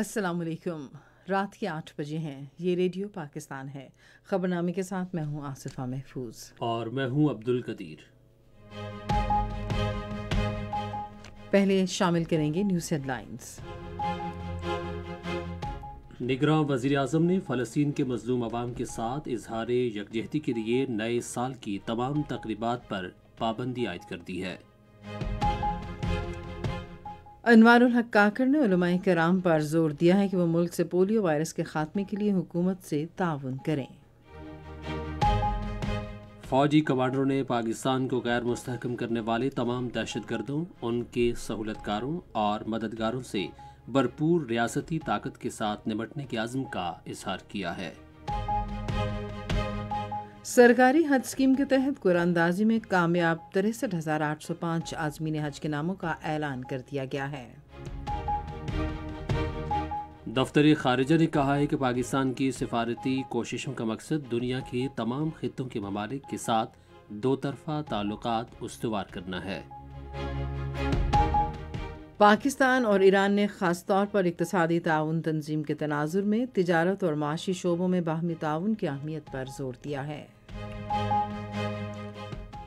असलकुम रात के आठ बजे हैं ये रेडियो पाकिस्तान है खबरनामे के साथ मैं हूँ आसिफा महफूज और मैं हूँ अब्दुल कदीर पहले शामिल करेंगे न्यूज़ हेडलाइंस निगरान वजीर अजम ने फ़लस्तीन के मजलूम आवाम के साथ इजहार यकजहती के लिए नए साल की तमाम तकरीबा पर पाबंदी आयद कर दी है अनवारुल हक काकर ने कराम पर जोर दिया है कि वो मुल्क से पोलियो वायरस के खात्मे के लिए हुकूमत से ताउन करें फौजी कमांडरों ने पाकिस्तान को गैर मुस्तकम करने वाले तमाम दहशत गर्दों उनके सहूलतकारों और मददगारों से भरपूर रियासती ताकत के साथ निपटने के आज़म का इजहार किया है सरकारी हज स्कीम के तहत कुरानदाजी में कामयाब तिरसठ हजार आठ सौ पाँच आजमीन हज के नामों का ऐलान कर दिया गया है दफ्तर खारिजा ने कहा है कि पाकिस्तान की सिफारती कोशिशों का मकसद दुनिया के तमाम खितों के ममालिक के साथ दो तरफा ताल्लुक उसवार करना है पाकिस्तान और ईरान ने खास तौर पर इकतसादी ताउन तंजीम के तनाजुर में तजारत और माशी शोबों में बाहमी ताउन की अहमियत पर जोर दिया है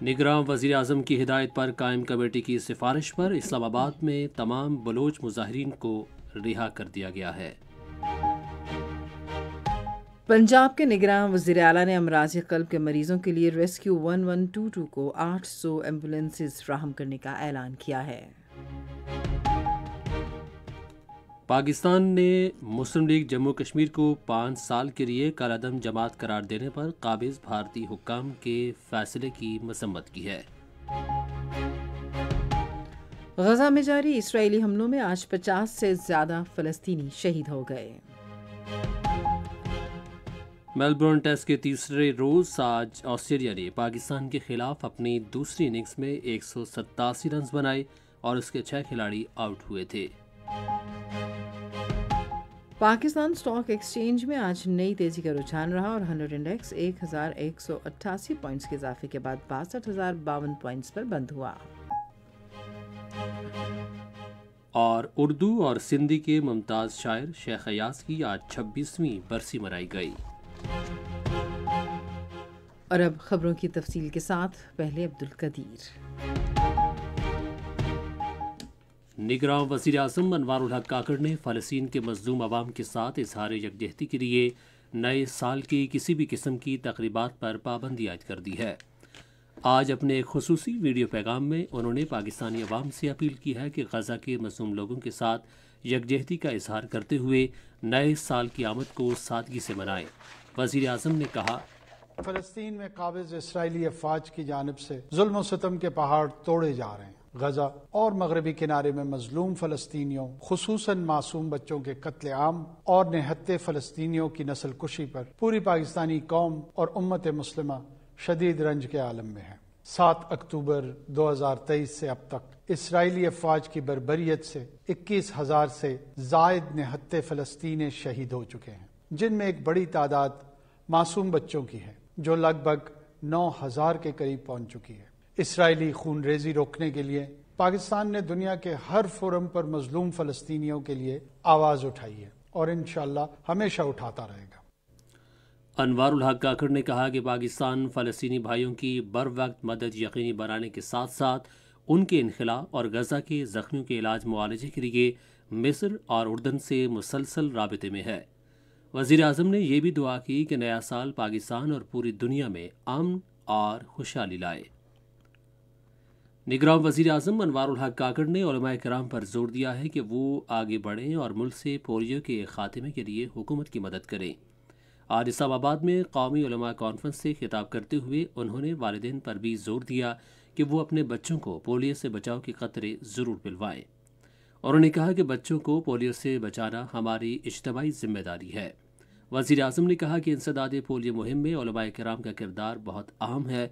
निगरान वजीर अजम की हिदायत पर कायम कमेटी की सिफारिश पर इस्लामाबाद में तमाम बलोच मुजाहरीन को रिहा कर दिया गया है पंजाब के निगरान वजीर अला ने अमराज कल्ब के मरीजों के लिए rescue one one two two को आठ सौ एम्बुलेंसेज फ्राहम करने का ऐलान किया है पाकिस्तान ने मुस्लिम लीग जम्मू कश्मीर को पाँच साल के लिए कालादम जमात करार देने पर काबिज भारतीय हुक्म के फैसले की मसम्मत की है गजा में जारी इसराइली हमलों में आज 50 से ज़्यादा फलस्तीनी शहीद हो गए मेलबोर्न टेस्ट के तीसरे रोज़ आज ऑस्ट्रेलिया ने पाकिस्तान के खिलाफ अपनी दूसरी इनिंग्स में एक रन बनाए और उसके छह खिलाड़ी आउट हुए थे पाकिस्तान स्टॉक एक्सचेंज में आज नई तेजी का रुझान रहा और हंड्रेड इंडेक्स एक हजार एक सौ अट्ठासी पॉइंट्स के इजाफे के बाद बासठ हजार बावन पॉइंट्स पर बंद हुआ और उर्दू और सिंधी के मुमताज़ शायर शेख अयास की आज छब्बीसवीं बरसी मनाई गई और अब खबरों की तफसील के साथ पहले अब्दुल कदीर निगरान वजी अजम अनवर उलहक काकड़ ने फ़लस्तीन के मजलूम आवाम के साथ इजहार यकजहती के लिए नए साल की किसी भी किस्म की तकरीबा पर पाबंदी आयद कर दी है आज अपने एक खसूस वीडियो पैगाम में उन्होंने पाकिस्तानी अवाम से अपील की है कि गजा के मजलूम लोगों के साथ यकजहती का इजहार करते हुए नए साल की आमद को सादगी से मनाएं वजीर अजम ने कहा फ़लस्तीन में काबिज इसराइली अफवाज की जानब से जुल्म के पहाड़ तोड़े जा रहे हैं गजा और मगरबी किनारे में मजलूम फलस्तियों खसूस मासूम बच्चों के कत्ल आम और नहत्ते फलस्तियों की नस्ल कुशी पर पूरी पाकिस्तानी कौम और उम्मत मुस्लिम शदीद रंज के आलम में है सात अक्टूबर तेईस से अब तक इसराइली अफवाज की बरबरीत से इक्कीस हजार से जायद नहत्ते फलस्तीनी शहीद हो चुके हैं जिनमें एक बड़ी तादाद मासूम बच्चों की है जो लगभग नौ हजार के करीब पहुंच चुकी है इसराइली खून रेजी रोकने के लिए पाकिस्तान ने दुनिया के हर फोरम पर मजलूम फलस्तीनियों के लिए आवाज उठाई है और इन हमेशा उठाता रहेगा अनवारुल हक काकर ने कहा कि पाकिस्तान फ़लस्तनी भाइयों की बर वक्त मदद यकीनी बनाने के साथ साथ उनके इनखिला और गजा के ज़ख्मियों के इलाज मुआलजे के लिए मिस्र और उर्दन से मुसलसल रबते में है वजीर अजम ने यह भी दुआ की कि नया साल पाकिस्तान और पूरी दुनिया में अमन और खुशहाली लाए निगरान वजीर अजम अनवारुल हक काकड़ ने कराम पर जोर दिया है कि वो आगे बढ़ें और मुल्क से पोलियो के खात्मे के लिए हुकूमत की मदद करें आज इस्लामाबाद में कौमी कॉन्फ्रेंस से खिताब करते हुए उन्होंने वालदेन पर भी जोर दिया कि वो अपने बच्चों को पोलियो से बचाव के खतरे ज़रूर पिलवाएँ उन्होंने कहा कि बच्चों को पोलियो से बचाना हमारी इज्तमाही जिम्मेदारी है वजीर अजम ने कहा कि इंसदाद पोलियो मुहिम में ओलबा कराम का किरदार बहुत अहम है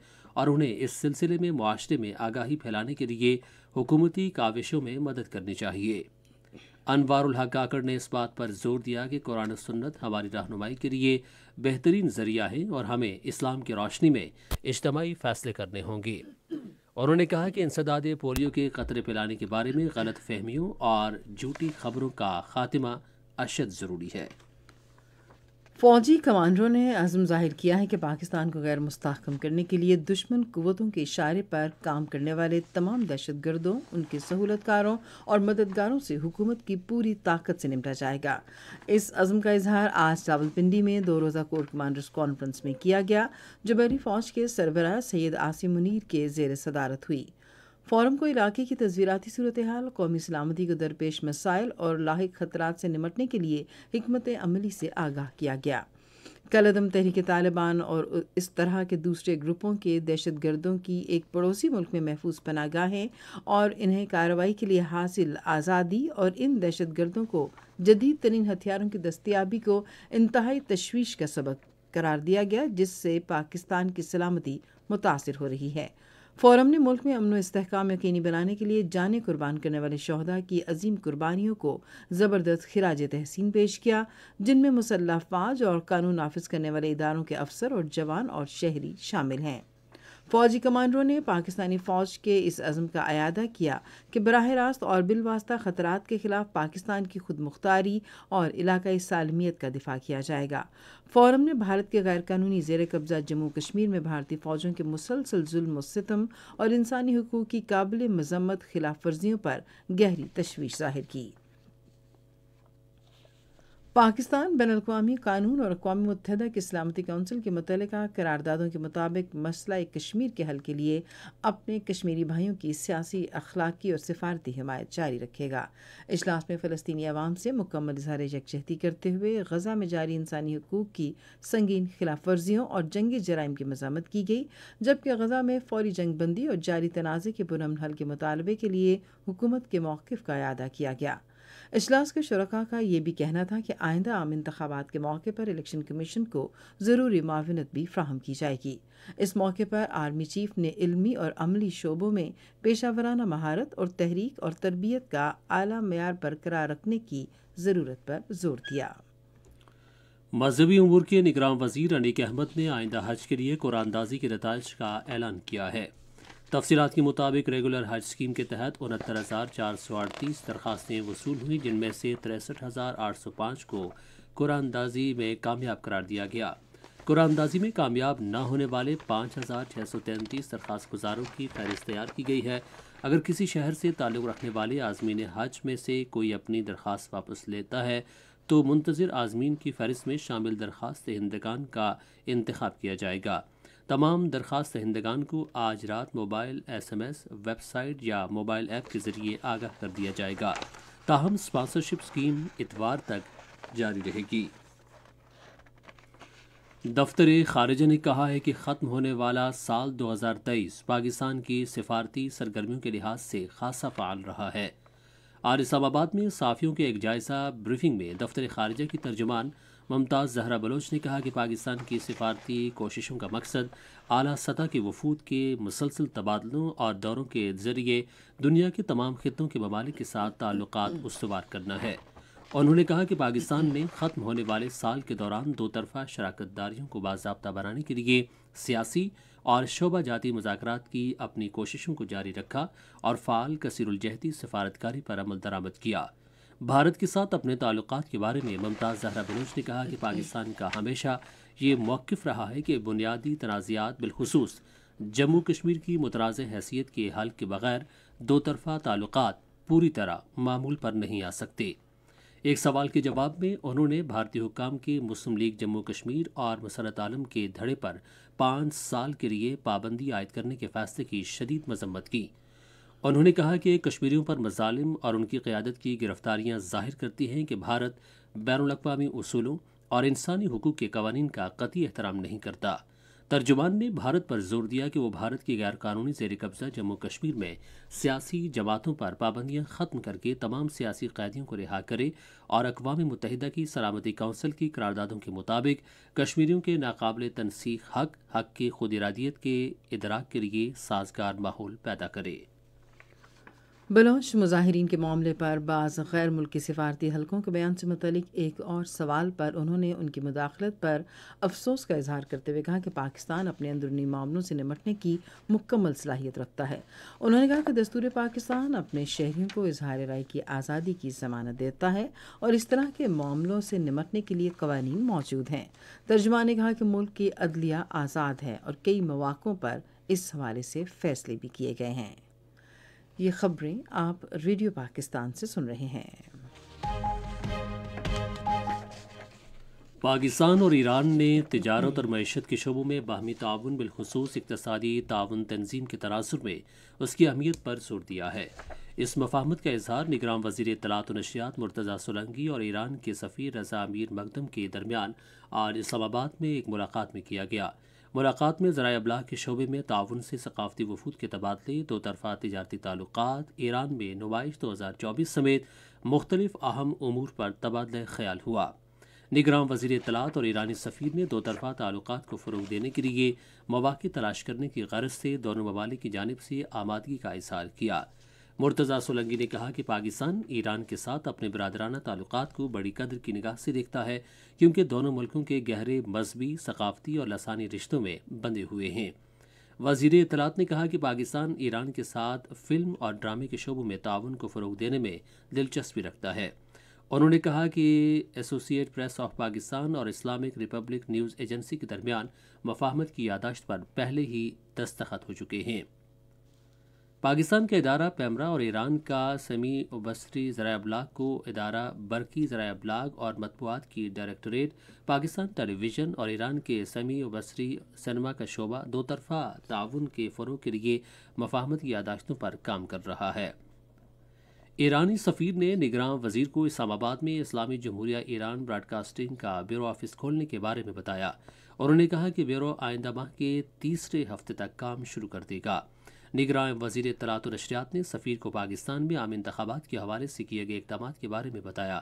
और उन्हें इस सिलसिले में माशरे में आगाही फैलाने के लिए हुकूमती काविशों में मदद करनी चाहिए अनवारुल हक काकड़ ने इस बात पर जोर दिया कि कुरान सुन्नत हमारी रहनुमाई के लिए बेहतरीन जरिया है और हमें इस्लाम की रोशनी में इज्तमाही फैसले करने होंगे उन्होंने कहा कि इंसदाद पोलियो के खतरे फैलाने के बारे में गलत फहमियों और झूठी खबरों का खात्मा अशद ज़रूरी है फौजी कमांडरों ने आज़म जाहिर किया है कि पाकिस्तान को गैर मुस्तकम करने के लिए दुश्मन कुतों के इशारे पर काम करने वाले तमाम दहशत गर्दों उनके सहूलतकारों और मददगारों से हुकूमत की पूरी ताकत से निपटा जाएगा इस अज़म का इजहार आज रावलपिंडी में दो रोज़ा कोर कमांडर्स कॉन्फ्रेंस में किया गया जो बहरी फौज के सरबराह सैयद आसिम मुनीर के जेर सदारत हुई फोरम को इलाके की तस्वीरती सूरत हाल कौमी सलामती को दरपेश मसाइल और लाक खतरा से निमटने के लिए हमत अमली से आगाह किया गया कल अदम तहरीक तालिबान और इस तरह के दूसरे ग्रुपों के दहशत गर्दों की एक पड़ोसी मुल्क में महफूज हैं और इन्हें कार्रवाई के लिए हासिल आज़ादी और इन दहशत गर्दों को जदीद तरीन हथियारों की दस्तियाबी को इंतहाई तशवीश का सबक करार दिया गया जिससे पाकिस्तान की सलामती मुतासर हो रही है फोरम ने मुल्क में अमन इसकाम यकीनी बनाने के लिए जान कुर्बान करने वाले शहदा की अजीम कुर्बानियों को ज़बरदस्त खराज तहसीन पेश किया जिनमें मुसल्ह फाज और कानून नाफिज करने वाले इदारों के अफसर और जवान और शहरी शामिल हैं फौजी कमांडरों ने पाकिस्तानी फौज के इस अज़म का अयादा किया कि बरह रास्त और बिलवास्ता खतरा के ख़िलाफ़ पाकिस्तान की खुद मुख्तारी और इलाकई सालमियत का दिफा किया जाएगा फोरम ने भारत के गैर कानूनी जेर कब्ज़ा जम्मू कश्मीर में भारतीय फ़ौजों के मुसलसल जुल्म सितम और इंसानी हकूक़ की काबिल मजम्मत खिलाफ वर्जियों पर गहरी तशवीश जाहिर की पाकिस्तान बैन अवी कानून और अकवा मुतहदा की सलामती कौंसिल के मुतल करारदादों के मुताबिक मसला कश्मीर के हल के लिए अपने कश्मीरी भाइयों की सियासी अखलाकी और सिफारती हमायत जारी रखेगा अजलास में फ़लस्तनी आवाम से मुकम्मल इजहार यकजहती करते हुए गजा में जारी इंसानी हकूक़ की संगीन खिलाफ वर्जियों और जंगी जराइम की मजामत की गई जबकि गजा में फौरी जंग बंदी और जारी तनाज़े के पुनम हल के मुतालबे के लिए हुकूमत के मौक़ का अदा किया गया अजलास के शुरा का यह भी कहना था कि आइंदा आम इंतबात के मौके पर इलेक्शन कमीशन को ज़रूरी मावनत भी फ्राहम की जाएगी इस मौके पर आर्मी चीफ ने इलमी और अमली शोबों में पेशा वराना महारत और तहरीक और तरबियत का आला मैार बरकरार रखने की ज़रूरत पर जोर दिया मजहबी उमूर के निगरान वजीर अनिक अहमद ने आइंदा हज के लिए कुरानदाजी के नतज का ऐलान किया है तफसीत के मुताबिक रेगुलर हज स्कीम के तहत उनहत्तर हज़ार चार सौ अड़तीस दरखास्तें वसूल हुई जिनमें से तिरसठ हज़ार आठ सौ पाँच को कुरानंदाजी में कामयाब करार दिया गया कुरानंदाजी में कामयाब न होने वाले पाँच हज़ार छः सौ तैंतीस दरख्वास्त गुजारों की फहरिस्त तैयार की गई है अगर किसी शहर से ताल्लुक़ रखने वाले आज़मीन हज में से कोई अपनी दरख्वास्त वापस लेता है तो मुंतजर आज़मीन की फहरिस्त में शामिल दरख्वास्त हिंदकान का इंतखब किया जाएगा तमाम दरख्वास्त दहندگان को आज रात मोबाइल एसएमएस, वेबसाइट या मोबाइल ऐप के ज़रिए आगाह कर दिया जाएगा ताहम स्पॉन्सरशिप स्कीम इतवार तक जारी रहेगी दफ्तर खारजा ने कहा है कि ख़त्म होने वाला साल 2023 पाकिस्तान की सिफारती सरगर्मियों के लिहाज से खासा फाल रहा है आर इस्लामाबाद में साफियों के एक जायजा ब्रीफिंग में दफ्तर खारजा की तर्जमान ममताज़ जहरा बलोच ने कहा कि पाकिस्तान की सिफारती कोशिशों का मकसद अली सतह के वफूद के मुसलसल तबादलों और दौरों के ज़रिए दुनिया के तमाम खितों के ममालिक के साथ ताल्लुक उसवार करना है उन्होंने कहा कि पाकिस्तान ने ख़त्म होने वाले साल के दौरान दो तरफ़ा दारियों को बाबा बनाने के लिए सियासी और शोभा जाती मजाक की अपनी कोशिशों को जारी रखा और फ़ाल कसरजहती सफारतकारी पर अमल दरामद किया भारत के साथ अपने ताल्लुक के बारे में मुमताज़ जहरा बनोच ने कहा कि पाकिस्तान का हमेशा ये मौक़ रहा है कि बुनियादी तनाज़ात बिलखसूस जम्मू कश्मीर की मुतराज हैसियत के हल के बगैर दो तरफ़ा ताल्लुक पूरी तरह मामूल पर नहीं आ सकते एक सवाल के जवाब में उन्होंने भारतीय हुकाम के मुस्लिम लीग जम्मू कश्मीर और मसरत आलम के धड़े पर पाँच साल के लिए पाबंदी आयद करने के फैसले की शदीद मजम्मत की उन्होंने कहा कि कश्मीरियों पर मजालिम और उनकी क़्यादत की गिरफ्तारियां जाहिर करती हैं कि भारत बैन अवी असूलों और इंसानी हकूक़ के कवानीन का कतई एहतराम नहीं करता तर्जुमान ने भारत पर जोर दिया कि वो भारत की गैरकानूनी जेर कब्ज़ा जम्मू कश्मीर में सियासी जमातों पर पाबंदियां ख़त्म करके तमाम सियासी कैदियों को रिहा करे और अकवा मुतहदा की सलामती कौंसिल की करारदादों के मुताबिक कश्मीरियों के नाकबिल तनसीख हक हक की खुद इरादियत के इदराक के लिए साजगार माहौल पैदा करे बलोच मुजाहरीन के मामले पर बाज़ गैर मुल्की सिफारती हलकों के बयान से मतलब एक और सवाल पर उन्होंने उनकी मुदाखलत पर अफसोस का इजहार करते हुए कहा कि पाकिस्तान अपने अंदरूनी मामलों से निमटने की मुकम्मल सलाहियत रखता है उन्होंने कहा कि दस्तूर पाकिस्तान अपने शहरीों को इजहार राय की आज़ादी की जमानत देता है और इस तरह के मामलों से निमटने के लिए कवानी मौजूद हैं तर्जमान ने कहा कि मुल्क की अदलिया आज़ाद है और कई मौाकों पर इस हवाले से फैसले भी किए गए हैं ये खबरें आप रेडियो पाकिस्तान से सुन रहे हैं पाकिस्तान और ईरान ने तजारत और मीशत के शोबों में बाहमी ताउन बिलखसूस इकतसादी ताउन तंजीम के तनासर में उसकी अहमियत पर जोर दिया है इस मफाहमत का इजहार निगरान वजीर तलात नशियात मुर्तज़ा सोलंगी और ईरान के सफी रजा अमीर मकदम के दरमियान आज इस्लामाबाद में एक मुलाकात में किया गया मुलाकात में ज़रा अबलाह के शोबे में ताउन से सकाफती वफूद के तबादले दो तरफ़ा तजारती ताल्लुक ईरान में नुमाइश दो हज़ार चौबीस समेत मुख्तलिफ अहम अमूर पर तबादला ख्याल हुआ निगरान वजीर तलात और ईरानी सफ़ीर ने दो तरफ़ा ताल्लुक को फ़रूग देने के लिए मौाक़ तलाश करने की गरज से दोनों ममालिक की जानब से आमादगी का इजहार किया मुर्तज़ा सोलंगी ने कहा कि पाकिस्तान ईरान के साथ अपने बरदराना ताल्लुक को बड़ी कदर की निगाह से देखता है क्योंकि दोनों मुल्कों के गहरे मजहबी सकाफती और लसानी रिश्तों में बंधे हुए हैं वजीर इतलात ने कहा कि पाकिस्तान ईरान के साथ फिल्म और ड्रामे के शोबों में ताउन को फ़रोग देने में दिलचस्पी रखता है उन्होंने कहा कि एसोसिएट प्रेस ऑफ पाकिस्तान और इस्लामिक रिपब्लिक न्यूज़ एजेंसी के दरमियान मफाहमत की यादाश्त पर पहले ही दस्तखत हो चुके हैं पाकिस्तान का इदारा पैमरा और ईरान का सेमी बसरी ज़रा अबलाग को इदारा बरकी ज़रा अबलाग और मतबूत की डायरेक्टोरेट पाकिस्तान टेलीविज़न और ईरान के सेमी बसरी सिनेमा का शोबा दो तरफ़ा ताउन के फ़रोग के लिए मफाहमत की यादाश्तों पर काम कर रहा है ईरानी सफ़ीर ने निगरान वजीर को इस्लामाबाद में इस्लामी जमहूरिया ईरान ब्रॉडकास्टिंग का ब्यूरो ऑफिस खोलने के बारे में बताया और उन्होंने कहा कि ब्यूरो आइंदा माह के तीसरे हफ्ते तक काम शुरू कर देगा निगरान वजीर तलात नशरियात ने सफ़ीर को पाकिस्तान में आम इंतबात के हवाले से किए गए इकदाम के बारे में बताया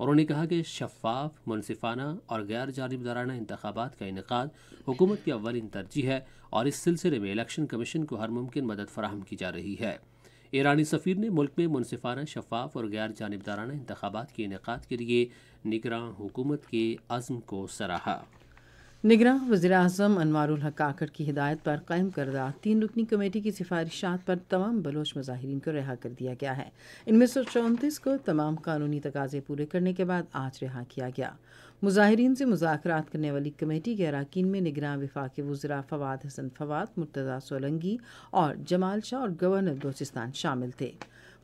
उन्होंने कहा कि शफाफ मुनसिफाना और गैर जानबदाराना इंतबात का इनका हुकूमत की अवलिन तरजीह है और इस सिलसिले में इलेक्शन कमीशन को हर मुमकिन मदद फराहम की जा रही है ईरानी सफ़ीर ने मुल्क में मुनसिफाना शफाफ और गैर जानबदाराना इंतबात के इनका के लिए निगरान हुकूमत के अज़म को सराहा निगरान वजी अजम अनवारुल की हिदायत पर कायम करदा तीन रुकनी कमेटी की सिफारिशात पर तमाम बलोच मुजाहन को रिहा कर दिया गया है इनमें सौ चौंतीस को तमाम कानूनी तकाजे पूरे करने के बाद आज रिहा किया गया मुजाहरीन से मुजात करने वाली कमेटी के अरकान में निगरान विफाक वजरा फवाद हसन फवाद मुर्तज़ा सोलंगी और जमाल शाह और गवर्नर बलोचिस्तान शामिल थे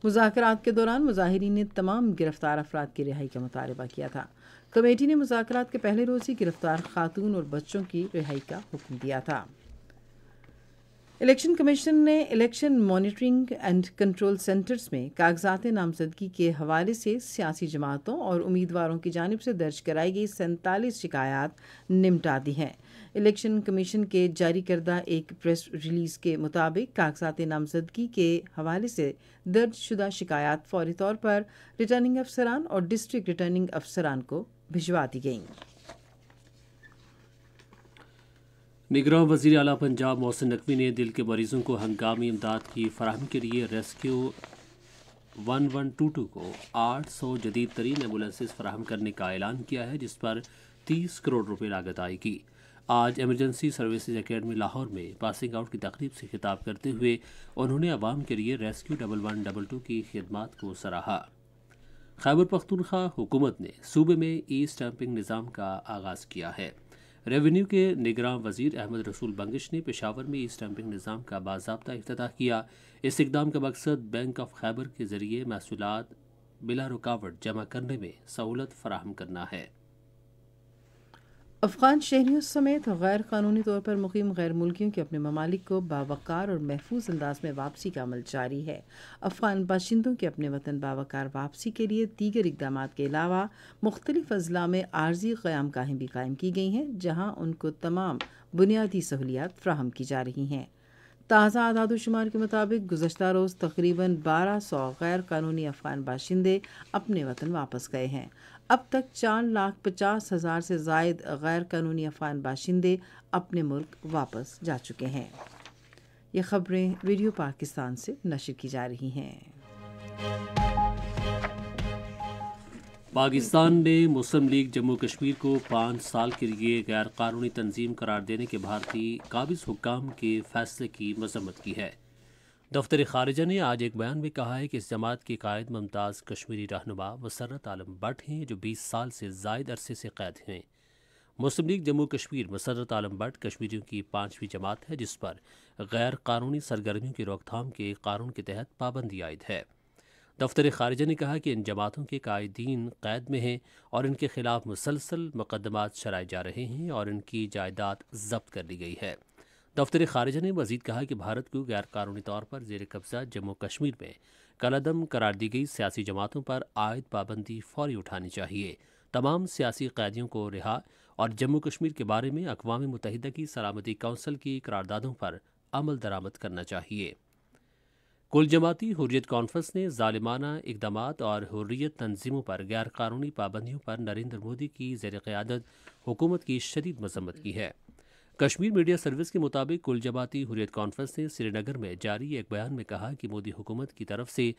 मुजाकर के दौरान मुजाहरीन ने तमाम गिरफ्तार अफराद की रिहाई का मुतालबा किया था कमेटी ने मुजाकर के पहले रोज़ ही गिरफ्तार खातून और बच्चों की रिहाई का हुक्म दिया था इलेक्शन कमीशन ने election monitoring and control centres में कागजात नामजदगी के हवाले से सियासी जमातों और उम्मीदवारों की जानब से दर्ज कराई गई सैंतालीस शिकायत निमटा दी हैं इलेक्शन कमीशन के जारी करदा एक प्रेस रिलीज़ के मुताबिक कागजात नामजदगी के हवाले से दर्ज शुदा शिकायत फौरी तौर पर रिटर्निंग अफसरान और डिस्ट्रिक्ट रिटर्निंग अफसरान को भिजवा दी गई निगरान वजीर अला पंजाब मोहसिन नकवी ने दिल के मरीजों को हंगामी इमदाद की फराहम के लिए rescue one one two two को आठ सौ जदीद तरीन एम्बुलेंसेज फराहम करने का ऐलान किया है जिस पर तीस करोड़ रुपये लागत आएगी आज एमरजेंसी सर्विसेज अकेडमी लाहौर में पासिंग आउट की तकरीब से खिताब करते हुए उन्होंने आवाम के लिए rescue double one double two की खिदमत को सराहा खैबर पख्तूनख्वा हुकूमत ने सूबे में ई स्टैंपिंग निज़ाम का आगाज़ किया है रेवेन्यू के निगरान वजीर अहमद रसूल बंगश ने पेशावर में ई स्टैंपिंग निज़ाम का बाबा अफ्ताह किया इस इकदाम का मकसद बैंक ऑफ खैबर के ज़रिए महसूलत बिला रुकावट जमा करने में सहूलत फराहम करना है अफगान शहरीों समेत गैर कानूनी तौर पर मुकीम गैर मुल्कियों के अपने ममालिक को बावकार और महफूज अंदाज में वापसी का अमल जारी है अफगान बाशिंदों के अपने वतन बावकार वापसी के लिए दीगर इकदाम के अलावा मुख्तलिफ अजला में आर्जी क़्याम गाहें भी कायम की गई हैं जहाँ उनको तमाम बुनियादी सहूलियात फ्राहम की जा रही हैं ताज़ा आदाद शुमार के मुताबिक गुजशत रोज़ तकरीबन बारह सौ गैर कानूनी अफगान बाशिंदे अपने वतन वापस गए हैं अब तक चार लाख पचास हज़ार से जायद गैर कानूनी अफान बाशिंदे अपने मुल्क वापस जा चुके हैं ये खबरें वीडियो पाकिस्तान से नशर की जा रही हैं पाकिस्तान ने मुस्लिम लीग जम्मू कश्मीर को पाँच साल के लिए गैर कानूनी तंजीम करार देने के भारतीय काबिज हुकाम के फैसले की मजम्मत की है दफ्तर खारजा ने आज एक बयान में कहा है कि इस जमात की कायद मुमताज़ कश्मीरी रहनुमा मसरत आलम भट्ट हैं जो 20 साल से जायद अरसे से कैद हैं मुस्लिम लीग जम्मू कश्मीर मसरत आलम भट्ट कश्मीरियों की पाँचवीं जमात है जिस पर गैर कानूनी सरगर्मियों की रोकथाम के कानून के तहत पाबंदी आयद है दफ्तर खारजा ने कहा कि इन जमातों के कायदीन कैद में हैं और इनके खिलाफ मुसलसल मुकदमा चलाए जा रहे हैं और इनकी जायदाद जब्त कर ली गई है दफ्तर खारजा ने मजीद कहा कि भारत को गैर कानूनी तौर पर जेर कब्जा जम्मू कश्मीर में कलदम करार दी गई सियासी जमातों पर आयद पाबंदी फौरी उठानी चाहिए तमाम सियासी कैदियों को रिहा और जम्मू कश्मीर के बारे में अकवा मुतहदा की सलामती कौंसिल की करारदादों पर अमल दरामद करना चाहिए कुल जमाती हुर्रियत कॉन्फ्रेंस ने ालिमाना इकदाम और हुर्रियत तनजीमों पर गैर कानूनी पाबंदियों पर नरेंद्र मोदी की जेर क़्यादत हुकूमत की शदीद मजम्मत की है कश्मीर मीडिया सर्विस के मुताबिक कुल जमाती हुरियत कॉन्फ्रेंस ने श्रीनगर में जारी एक बयान में कहा कि मोदी हुकूमत की तरफ से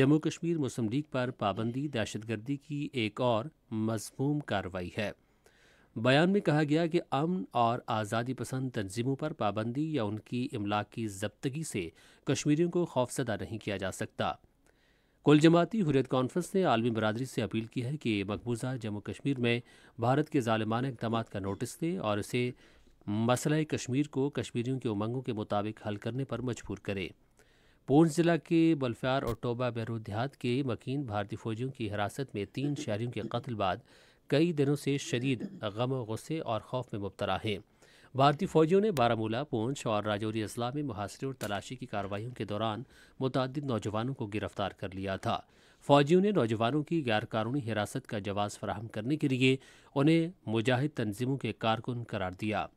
जम्मू कश्मीर मुस्लिम लीग पर पाबंदी दहशतगर्दी की एक और मजमूम कार्रवाई है बयान में कहा गया कि अमन और आज़ादी पसंद तंजीमों पर पाबंदी या उनकी इमलाक की जब्तगी से कश्मीरियों को खौफजदा नहीं किया जा सकता कुल जमाती हुरियत कॉन्फ्रेंस ने आलमी बरदरी से अपील की है कि मकबूजा जम्मू कश्मीर में भारत के ालमान इकदाम का नोटिस दें और इसे मसला कश्मीर को कश्मीरियों की उमंगों के मुताबिक हल करने पर मजबूर करे पूंछ जिला के बलफ्यार और टोबा बहरू के मकीन भारतीय फौजियों की हिरासत में तीन शहरियों के कत्ल बाद कई दिनों से शदीद गम गुस्से और खौफ में मुबतला हैं भारतीय फौजियों ने बारामूला पूंछ और राजौरी अजला में मुहासरे और तलाशी की कार्रवाई के दौरान मुतद नौजवानों को गिरफ्तार कर लिया था फौजियों ने नौजवानों की गैरकानूनी हिरासत का जवाब फराहम करने के लिए उन्हें मुजाहिद तंजीमों के कारकुन करार दिया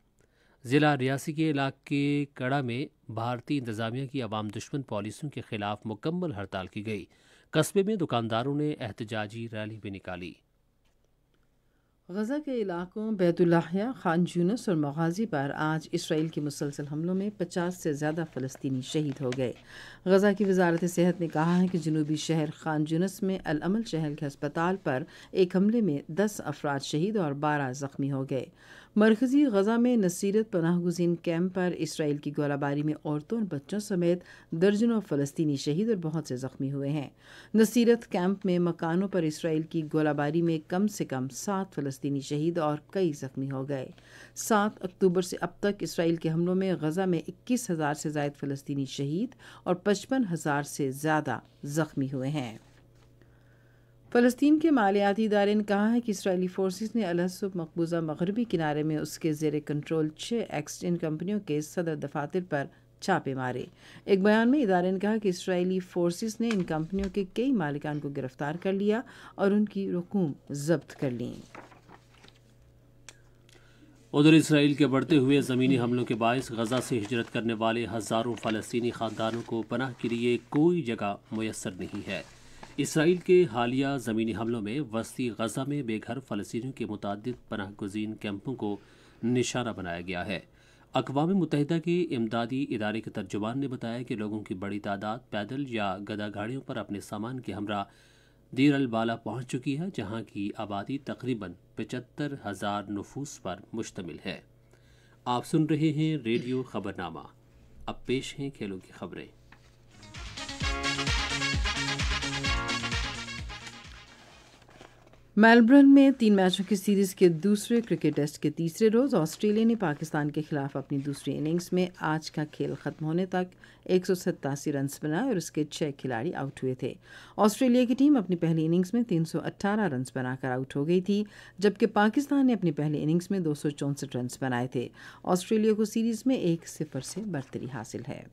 ज़िला रियासी के इलाके कड़ा में भारतीय इंतजामिया की आवाम दुश्मन पॉलिसियों के खिलाफ मुकम्मल हड़ताल की गई कस्बे में दुकानदारों ने एहतजाजी रैली भी निकाली गजा के इलाकों बैतुल्लाहिया खान जूनस और मगाजी पर आज इसराइल के मुसलसल हमलों में 50 से ज़्यादा फ़लस्तीनी शहीद हो गए गजा की वजारत सेहत ने कहा है कि जनूबी शहर खान जूनस में अलमल शहर के अस्पताल पर एक हमले में 10 अफराद शहीद और 12 ज़ख्मी हो गए मरकज़ी गजा में नसीरत पनाह गुजीन कैम्प पर इसराइल की गोलाबारी में औरतों और बच्चों समेत दर्जनों फ़लस्तनी शहीद और बहुत से ज़ख्मी हुए हैं नसीरत कैम्प में मकानों पर इसराइल की गोलाबारी में कम से कम सात फ़लस्तनी शहीद और कई ज़ख्मी हो गए सात अक्टूबर से अब तक इसराइल के हमलों में गजा में इक्कीस हज़ार से जायद फ़लस्तनी शहीद और पचपन हज़ार से ज़्यादा ज़ख्मी हुए हैं फ़लस्तीन के मालियाती इदारे ने कहा है कि इसराइली फोर्सेस ने अलहसब मकबूजा मगरबी किनारे में उसके जेर कंट्रोल छः एक्सटेंट कंपनियों के सदर दफातर पर छापे मारे एक बयान में इदारे ने कहा कि इसराइली फोर्स ने इन कंपनियों के कई मालिकान को गिरफ्तार कर लिया और उनकी रकूम जब्त कर ली उधर इसराइल के बढ़ते हुए ज़मीनी हमलों के बायस गजा से हिजरत करने वाले हज़ारों फ़लस्तनी ख़ानदानों को पनाह के लिए कोई जगह मैसर नहीं है इसराइल के हालिया ज़मीनी हमलों में वस्ती गजा में बेघर फलस्तियों के मुतद पनाह गुजीन कैंपों को निशाना बनाया गया है अकवा मुतहदा के इमदादी इदारे के तर्जुमान ने बताया कि लोगों की बड़ी तादाद पैदल या गदा गाड़ियों पर अपने सामान के हमरा दीर अलबाला पहुँच चुकी है जहाँ की आबादी तकरीबन पचहत्तर हज़ार नफूस पर मुश्तमिल है आप सुन रहे हैं रेडियो खबरनामा अब पेश हैं खेलों की खबरें मेलबर्न में तीन मैचों की सीरीज के दूसरे क्रिकेट टेस्ट के तीसरे रोज ऑस्ट्रेलिया ने पाकिस्तान के खिलाफ अपनी दूसरी इनिंग्स में आज का खेल खत्म होने तक एक रन बनाए और इसके छह खिलाड़ी आउट हुए थे ऑस्ट्रेलिया की टीम अपनी पहली इनिंग्स में 318 रन बनाकर आउट हो गई थी जबकि पाकिस्तान ने अपनी पहली इनिंग्स में दो रन बनाए थे ऑस्ट्रेलिया को सीरीज में एक सिफर से बरतरी हासिल है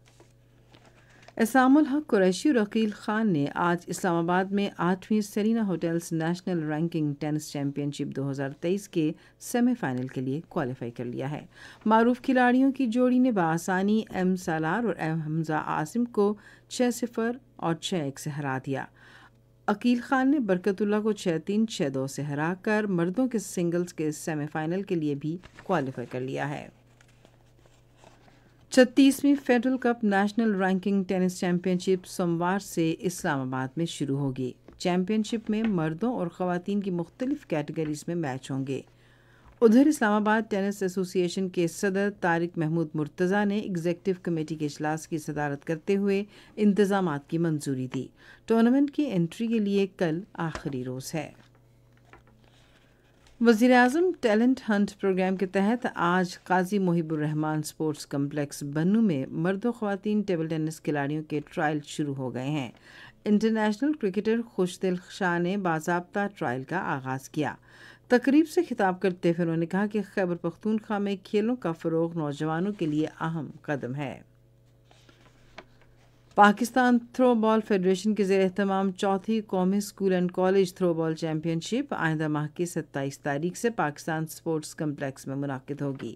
इस्लामुल हक कुरैशी और अकील खान ने आज इस्लामाबाद में आठवीं Serena hotels national ranking tennis championship 2023 के सेमीफाइनल के लिए क्वालिफाई कर लिया है मरूफ खिलाड़ियों की जोड़ी ने बसानी एम सालार और एम हमजा आसिम को छः सिफर और छः एक से हरा दिया अकील खान ने बरकतुल्ला को छः तीन छः दो से हराकर मर्दों के सिंगल्स के सेमीफाइनल के लिए भी क्वालिफाई कर लिया है छत्तीसवीं federal cup national ranking tennis championship सोमवार से इस्लामाबाद में शुरू होगी चैंपियनशिप में मर्दों और ख़वातीन की मुख्तलिफ कैटेगरीज में मैच होंगे उधर इस्लामाबाद टेनिस एसोसिएशन के सदर तारिक महमूद मुर्तज़ा ने एग्जेक्टिव कमेटी के अजलास की सदारत करते हुए इंतज़ाम की मंजूरी दी टूर्नामेंट की एंट्री के लिए कल आखिरी रोज़ है वजीर अजम टैलेंट हंट प्रोग्राम के तहत आज काजी मुहिबुररहमान स्पोर्ट्स कम्प्लेक्स बनू में मर्द व ख़वान टेबल टेनिस खिलाड़ियों के ट्रायल शुरू हो गए हैं इंटरनेशनल क्रिकेटर खुशदिल शाह ने बाबा ट्रायल का आगाज़ किया तकरीब से खिताब करते हुए उन्होंने कहा कि खैबर पख्तूनख्वा में खेलों का फ़रोग नौजवानों के लिए अहम कदम है पाकिस्तान थ्रो बॉल फेडरेशन के जेर अहतमाम चौथी कौमी school and college throw ball championship आइंदा माह की सत्ताईस तारीख से पाकिस्तान स्पोर्ट्स कम्प्लेक्स में मुनद होगी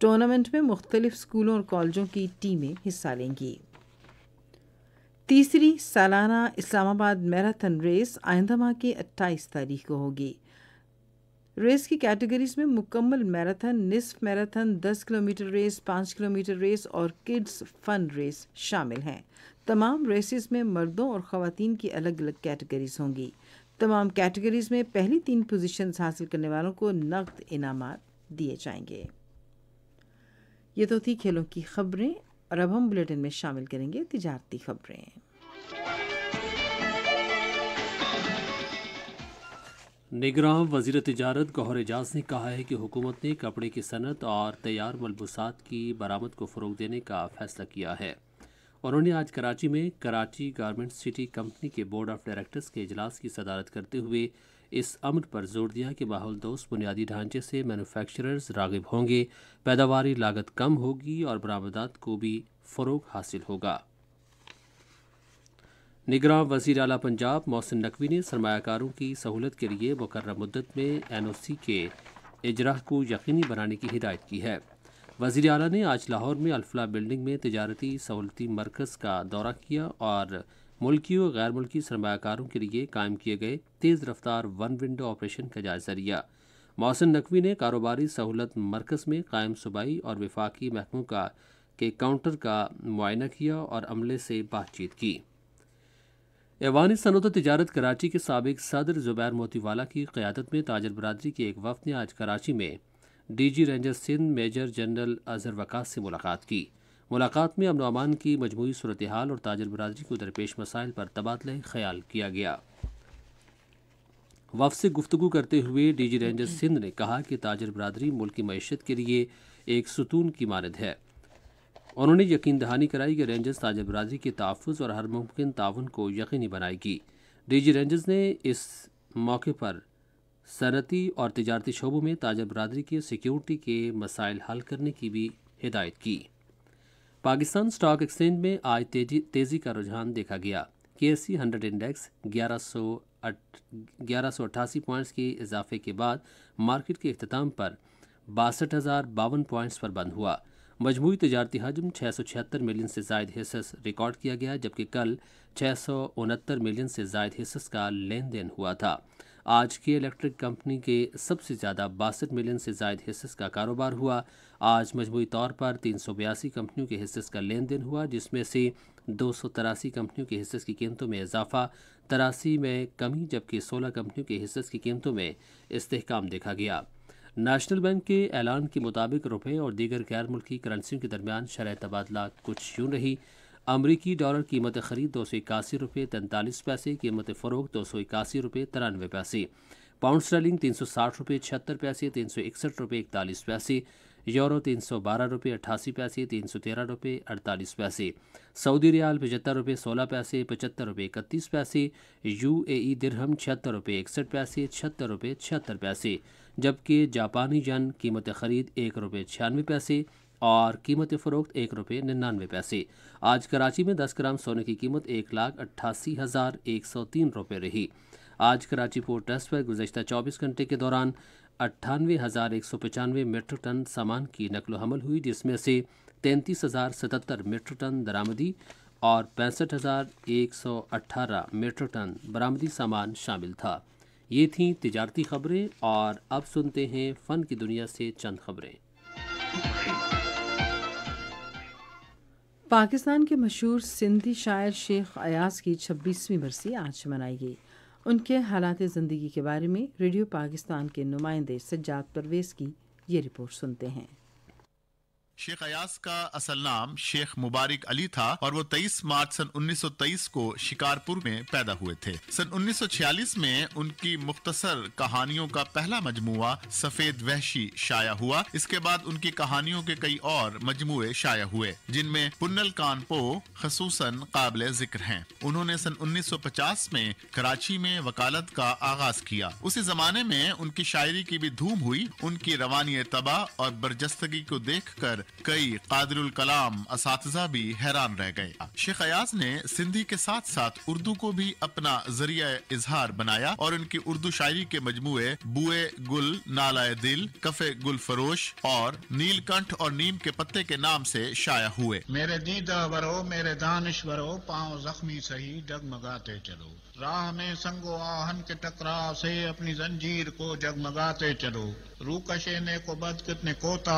टूर्नामेंट में मुख्तलिफ स्कूलों और कॉलेजों की टीमें हिस्सा लेंगी तीसरी सालाना इस्लामाबाद मैराथन रेस आइंदा माह की अट्ठाईस तारीख को होगी रेस की कैटेगरीज में मुकम्मल मैराथन निसफ marathon 10 kilometre race 5 kilometre race और किड्स फन रेस शामिल हैं तमाम रेसेस में मर्दों और ख़वान की अलग अलग कैटेगरीज होंगी तमाम कैटेगरीज में पहली तीन पोजीशन हासिल करने वालों को नकद इनाम दिए जाएंगे ये तो थी खेलों की खबरें और अब हम बुलेटिन में शामिल करेंगे तजारती खबरें निगरान वजीर तजारत गौहर एजाज ने कहा है कि हुकूमत ने कपड़े की सनत और तैयार मलबूसात की बरामद को फ़रोग देने का फैसला किया है उन्होंने आज कराची में कराची गारमेंट सिटी कंपनी के बोर्ड ऑफ डायरेक्टर्स के अजलास की सदारत करते हुए इस अमर पर जोर दिया कि माहौल दोस्त बुनियादी ढांचे से मैनुफैक्चरर्स रागिब होंगे पैदावारी लागत कम होगी और बरामदात को भी फ़रोग हासिल होगा निगरान वजीर अला पंजाब मोहसिन नकवी ने सरमाकारों की सहूलत के लिए मुकर मदत में एन ओ सी के इजरा को यकीनी बनाने की हिदायत की है वजीर अला ने आज लाहौर में अल्फला बिल्डिंग में तजारती सहूलती मरकज़ का दौरा किया और मुल्की और गैर मुल्की सरमाकारों के लिए कायम किए गए तेज़ रफ्तार वन विंडो ऑपरेशन का जायजा लिया मोहसिन नकवी ने कारोबारी सहूलत मरकज़ में कायम सूबाई और विफाकी महकमों का के काउंटर का मुआयना किया और अमले से बातचीत की ऐवान सनत तजारत तो कराची के सबक सदर ज़ुबैर मोतीवाला की क़्यादत में ताजर बरदरी के एक वफद ने आज कराची में D G ranger Sindh major general Azhar Waqas से मुलाकात की मुलाकात में अमन अमान की मजमू सूरत हाल और ताजर बरदरी को दरपेश मसाइल पर तबादला ख्याल किया गया वफ से गुफ्तु करते हुए डी जी रेंजर सिंध ने कहा कि ताजर बरदरी मुल्क की मीशत के लिए एक सतून की मानद है उन्होंने यकीन दहानी कराई कि रेंजर्स ताजबराजी के तहफ़ और हर मुमकिन ताउन को यकीनी बनाएगी डीजी रेंजर्स ने इस मौके पर सनती और तजारती शोबों में ताजा बरदरी की सिक्योरिटी के मसाइल हल करने की भी हिदायत की पाकिस्तान स्टॉक एक्सचेंज में आज तेजी तेज़ी का रुझान देखा गया के एस सी हंड्रेड इंडेक्स ग्यारह सौ ग्यारह सौ अट्ठासी पॉइंट्स के इजाफे के बाद मार्केट के अख्ताम पर बासठ हज़ार बावन पॉइंट्स पर बंद हुआ मजमू तजारती हजम छः सौ छिहत्तर मिलियन से जायद हिस्स रिकॉर्ड किया गया जबकि कल छः सौ उनहत्तर मिलियन से जायद हिस्स का लेन देन हुआ था आज की इलेक्ट्रिक कंपनी के सबसे ज़्यादा बासठ मिलियन से जायद हिस्स का कारोबार हुआ आज मजमू तौर पर तीन सौ बयासी कंपनियों के हिस्स का लेन देन हुआ जिसमें से दो सौ तिरासी कंपनियों के हिस्स की कीमतों में इजाफा तिरासी में कमी जबकि सोलह कंपनियों के हिस्स की कीमतों में इस्तेकाम देखा गया नेशनल बैंक के ऐलान के मुताबिक रुपए और दीगर गैर मुल्की करेंसियों के दरमियान शरह तबादला कुछ यूँ रही अमरीकी डॉलर कीमत खरीद दो सौ इक्यासी रुपये तैंतालीस पैसे कीमत फरोख दो सौ इक्यासी रुपये तिरानवे पैसे पाउंड स्टर्लिंग तीन सौ साठ रुपये छिहत्तर पैसे तीन सौ इकसठ रुपये इकतालीस पैसे यूरो तीन सौ बारह रुपये अट्ठासी पैसे तीन सौ तेरह रुपये अड़तालीस पैसे सऊदी रियाल पचहत्तर रुपये सोलह पैसे पचहत्तर रुपये इकतीस पैसे यू ए ई दिरहम छिहत्तर रुपये इकसठ पैसे छिहत्तर रुपये छिहत्तर पैसे जबकि जापानी जन कीमत ख़रीद एक रुपये छियानवे पैसे और कीमत फ़रोख्त एक रुपये निन्यानवे पैसे आज कराची में दस ग्राम सोने की कीमत एक लाख अट्ठासी हज़ार एक सौ तीन रुपये रही आज कराची पोर्ट ट्रस्ट पर गुजशत चौबीस घंटे के दौरान अट्ठानवे हज़ार एक सौ पचानवे मेट्रिक टन सामान की नकल हमल हुई जिसमें से तैंतीस हज़ार सतहत्तर मेट्रिक टन दरामदी और पैंसठ हज़ार एक सौ अट्ठारह मेट्रिक टन बरामदी सामान शामिल था ये थी तजारती खबरें और अब सुनते हैं फ़न की दुनिया से चंद खबरें पाकिस्तान के मशहूर सिंधी शायर शेख अयाज की 26वीं बरसी आज मनाई गई उनके हालात ज़िंदगी के बारे में रेडियो पाकिस्तान के नुमाइंदे सज्जाद परवेज़ की ये रिपोर्ट सुनते हैं शेख अयास का असल नाम शेख मुबारक अली था और वो 23 मार्च सन 1923 को शिकारपुर में पैदा हुए थे सन 1946 में उनकी मुख्तसर कहानियों का पहला मजमुआ सफेद वहशी शाया हुआ इसके बाद उनकी कहानियों के कई और मजमुए शाया हुए जिनमें पुन्नल कानपो खसूस काबिल जिक्र हैं उन्होंने सन 1950 में कराची में वकालत का आगाज किया उसी जमाने में उनकी शायरी की भी धूम हुई उनकी रवानी तबाह और बर्जस्तगी को देख कर कई कादरुल कलाम इस भी हैरान रह गए शेख अयाज ने सिंधी के साथ साथ उर्दू को भी अपना जरिया इजहार बनाया और उनकी उर्दू शायरी के मजमुए बुए गुल नालाय दिल कफे गुल फरोश और नीलकंठ और नीम के पत्ते के नाम से शाया हुए मेरे दीदा वरो मेरे दानश्वरो पाओ जख्मी सही जगमगाते चलो राह में संगो आहन के टकराव से अपनी जंजीर को जगमगाते चलो रूकशे ने को बद कितने कोता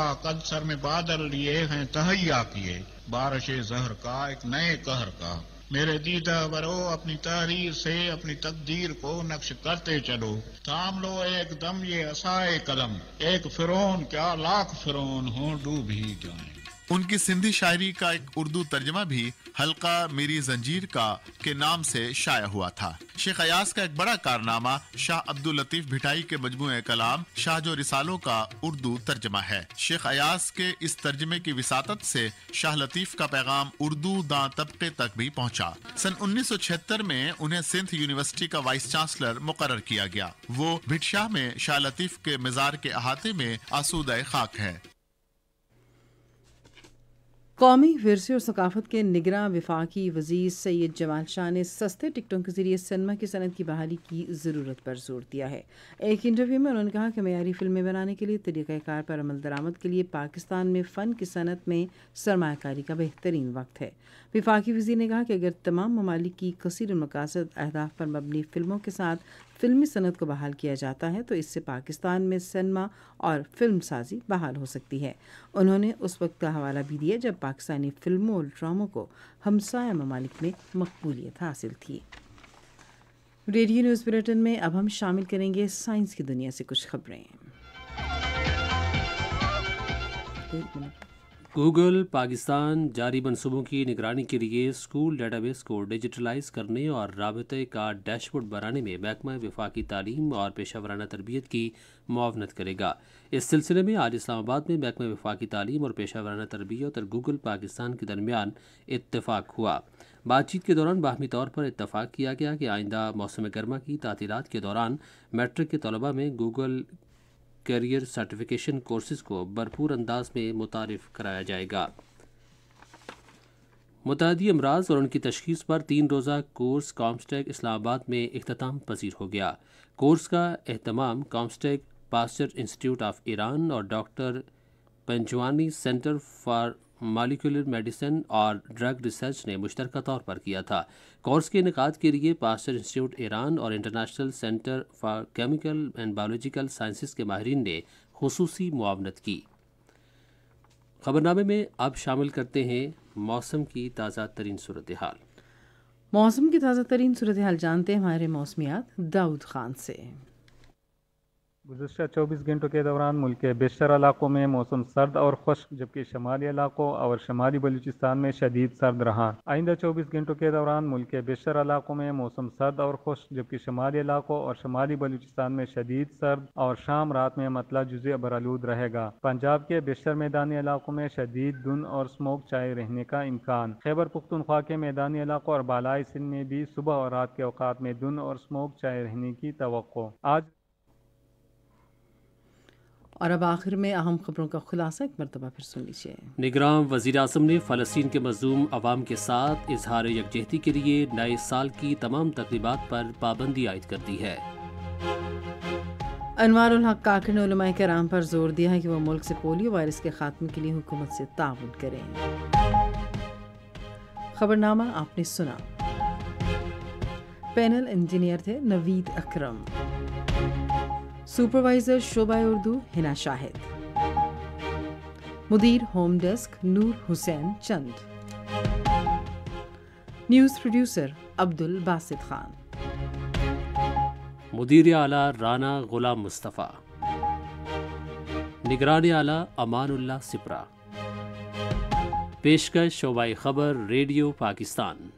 सर में बादल लिए हैं तहैया किए बारशे जहर का एक नए कहर का मेरे दीदा वरो अपनी तहरीर से अपनी तकदीर को नक्श करते चलो थाम लो एकदम ये असाए कलम एक फिरोन क्या लाख फिरोन हो डूब ही जाए उनकी सिंधी शायरी का एक उर्दू तर्जमा भी हल्का मेरी जंजीर का के नाम से शाया हुआ था शेख अयास का एक बड़ा कारनामा शाह अब्दुल लतीफ भिटाई के मजमू कलाम शाह जो रिसालों का उर्दू तर्जमा है शेख अयास के इस तर्जमे की विसात से शाह लतीफ का पैगाम उर्दू दा तबके तक भी पहुँचा सन उन्नीस सौ छिहत्तर में उन्हें सिंध यूनिवर्सिटी का वाइस चांसलर मुकर किया गया वो भिटशाह में शाह लतीफ के मजार के अहाते में आसूद खाक है कौमी विरसे और सकाफत के निगरान विफाकी वजीर सैयद जमाल शाह ने सस्ते टिकटों के जरिए सिनेमा की सनत की बहाली की ज़रूरत पर जोर दिया है एक इंटरव्यू में उन्होंने कहा कि मैारी फिल्में बनाने के लिए तरीक़ार पर अमल दरामद के लिए पाकिस्तान में फ़न की सनत में सरमाकारी का बेहतरीन वक्त है विफाकी वजीर ने कहा कि अगर तमाम ममालिक की कसर मकासद अहदाफ पर मबनी फिल्मों के साथ फिल्मी सनत को बहाल किया जाता है तो इससे पाकिस्तान में सिनेमा और फिल्म साजी बहाल हो सकती है उन्होंने उस वक्त का हवाला भी दिया जब पाकिस्तानी फिल्मों और ड्रामों को हमसाया ममालिक में मकबूलियत हासिल थी रेडियो न्यूज़ बुलेटिन में अब हम शामिल करेंगे साइंस की दुनिया से कुछ खबरें गूगल पाकिस्तान जारी मनसूबों की निगरानी के लिए स्कूल डेटाबेस को डिजिटलाइज करने और रबते का डैशबोर्ड बनाने में महकमा की तालीम और पेशा वराना तरबियत की मुआवनत करेगा इस सिलसिले में आज इस्लामाबाद में महकमा की तालीम और पेशा वराना तरबियत और गूगल पाकिस्तान के दरमियान इतफाक़ हुआ बातचीत के दौरान बाहमी तौर पर इतफाक़ किया गया कि आइंदा मौसम गर्मा की तातीलत के दौरान मेट्रिक के तलबा में गूगल कैरियर सर्टिफिकेशन कोर्सेज को भरपूर अंदाज में मुतारफ़ कराया जाएगा मुतदी अमराज और उनकी तशखीस पर तीन रोज़ा कोर्स कॉम्स्टेक इस्लामाबाद में अख्ताम पसीर हो गया कोर्स का अहतमाम COMSTECH Pasteur institute of Iran और doctor Panjwani centre for molecular medicine और ड्रग रिसर्च ने मुश्तर तौर पर किया था कोर्स के इनका के लिए पास्टर इंस्टीट्यूट ईरान और international centre for chemical and biological sciences के माहरीन ने खसूस मुआवनत की खबरनामे में अब शामिल करते हैं मौसम की ताज़ा तरीन सूरत हाल मौसम की ताज़ा तरीन सूरत हाल जानते हैं हमारे मौसमियात दाऊद खान से गुजशत चौबीस घंटों के दौरान मुल्क के बेशर इलाकों में मौसम सर्द और खुश्क जबकि शमाली इलाकों और शमाली बलूचिस्तान में शदीद सर्द रहा आइंदा चौबीस घंटों के दौरान मुल्क के बेशर इलाकों में मौसम सर्द और खुश्क जबकि शमाली इलाकों और शमाली बलूचिस्तान में शदीद सर्द और शाम रात में मतला जुजे बरालूद रहेगा पंजाब के बेशर मैदानी इलाकों में शदीद धुन और स्मोक चाय रहने का इम्कान खैबर पुख्तनख्वा के मैदानी इलाकों और बालाई सिंध में भी सुबह और रात के अवकात में धुन और स्मोक चाय रहने की तो आज और अब आखिर में अहम खबरों का खुलासा एक मरतबा फिर सुन लीजिए निगरान वजीर अजम ने फलस्तीन के मजलूम आवाम के साथ इजहार यकजहती के लिए नए साल की तमाम तकरीबा पर पाबंदी आयद कर दी है अनवर हक काकड़ ने उलमा कराम पर जोर दिया है कि वह मुल्क से पोलियो वायरस के खात्मे के लिए हुकूमत से ताउन करें खबरनामा आपने सुना पैनल इंजीनियर थे नवीद अक्रम सुपरवाइजर शोबा उर्दू हिना शाहिद मुदीर होम डेस्क नूर हुसैन चंद न्यूज़ प्रोड्यूसर अब्दुल बासित खान मुदीर आला राना गुलाम मुस्तफ़ा निगरानी आला अमानुल्ला सिपरा पेशकश शोबाई खबर रेडियो पाकिस्तान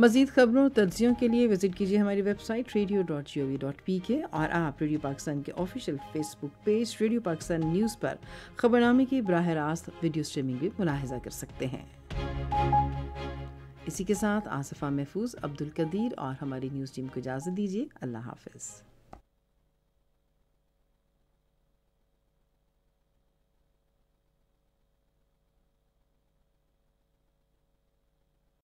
मजीद खबरों और तजियों के लिए विजिट कीजिए हमारी website radio dot G O V dot P K और आप रेडियो पाकिस्तान के official Facebook page radio Pakistan news पर खबरनामे की बरह रास्त वीडियो स्ट्रीमिंग भी मुलाहजा कर सकते हैं इसी के साथ आसफ़ा महफूज अब्दुल कदीर और हमारी न्यूज़ टीम को इजाज़त दीजिए अल्लाह हाफिज़